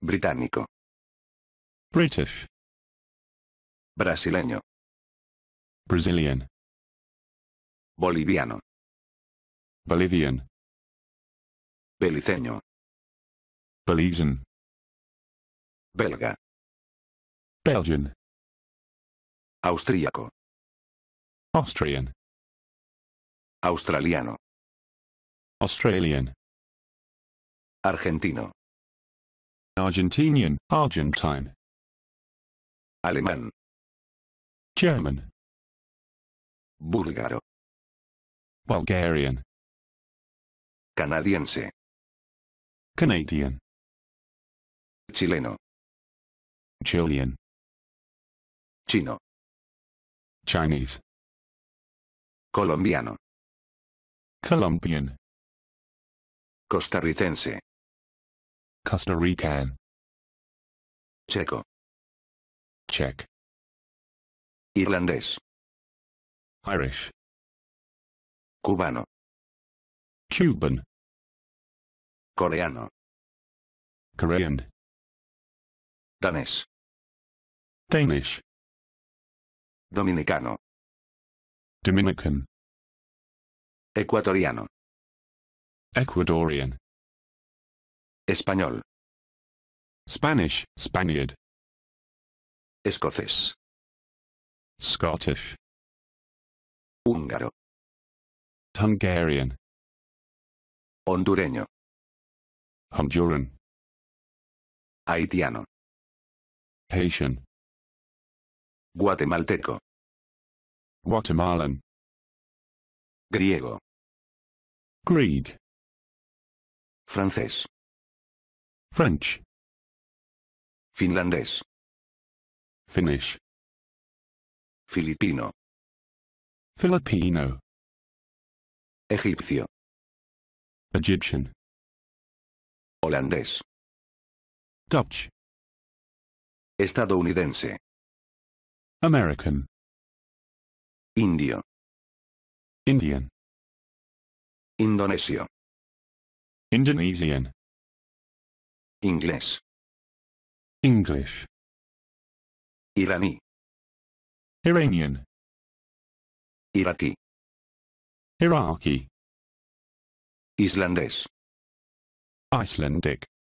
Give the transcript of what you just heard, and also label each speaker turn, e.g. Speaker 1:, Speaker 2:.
Speaker 1: Británico. British. Brasileño. Brazilian. Boliviano. Bolivian. Beliceño. Belizean. Belga. Belgian. Austríaco. Austrian. Australiano. Australian. Argentino. Argentinian, Argentine. Alemán. German. Búlgaro. Bulgarian. Canadiense. Canadian. Chileno. Chilean. Chino. Chinese. Colombiano. Colombian. Costarricense. Costa Rican. Checo. Czech. Irlandés. Irish. Cubano. Cuban. Coreano. Korean. Danés. Danish. Dominicano. Dominican. Ecuatoriano. Ecuadorian. Español. Spanish, Spaniard. Escocés. Scottish. Húngaro. Hungarian. Hondureño. Honduran. Haitiano. Haitian. Guatemalteco. Guatemalan. Griego. Greek. Francés. French. Finlandés. Finnish. Filipino. Filipino. Egipcio. Egyptian. Holandés. Dutch. Estadounidense. American. Indio. Indian. Indonesio. Indonesian. Inglés. English. Iraní. Iranian. Iraquí. Iraqi. Islandés. Icelandic.